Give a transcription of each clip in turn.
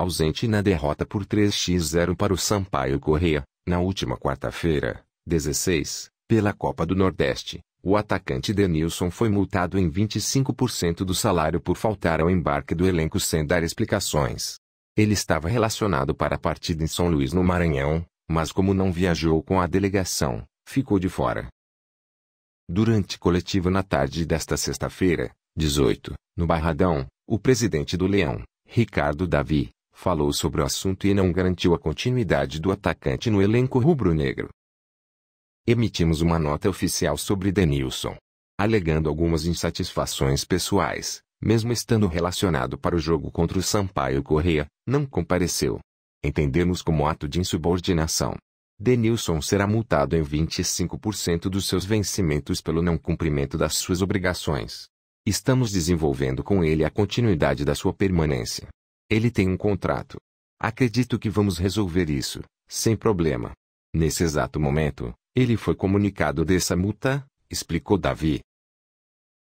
ausente na derrota por 3x0 para o Sampaio Correa, na última quarta-feira, 16, pela Copa do Nordeste. O atacante Denilson foi multado em 25% do salário por faltar ao embarque do elenco sem dar explicações. Ele estava relacionado para a partida em São Luís no Maranhão, mas como não viajou com a delegação, ficou de fora. Durante coletiva na tarde desta sexta-feira, 18, no Barradão, o presidente do Leão, Ricardo Davi, falou sobre o assunto e não garantiu a continuidade do atacante no elenco rubro-negro. Emitimos uma nota oficial sobre Denilson, alegando algumas insatisfações pessoais, mesmo estando relacionado para o jogo contra o Sampaio Correia, não compareceu. Entendemos como ato de insubordinação. Denilson será multado em 25% dos seus vencimentos pelo não cumprimento das suas obrigações. Estamos desenvolvendo com ele a continuidade da sua permanência. Ele tem um contrato. Acredito que vamos resolver isso, sem problema. Nesse exato momento, ele foi comunicado dessa multa, explicou Davi.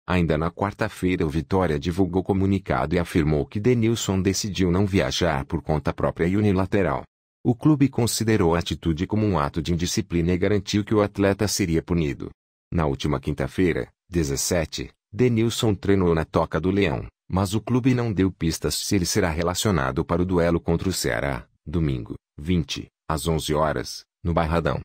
Ainda na quarta-feira, o Vitória divulgou comunicado e afirmou que Denilson decidiu não viajar por conta própria e unilateral. O clube considerou a atitude como um ato de indisciplina e garantiu que o atleta seria punido. Na última quinta-feira, 17, Denilson treinou na Toca do Leão, mas o clube não deu pistas se ele será relacionado para o duelo contra o Ceará, domingo, 20, às 11 horas, no Barradão.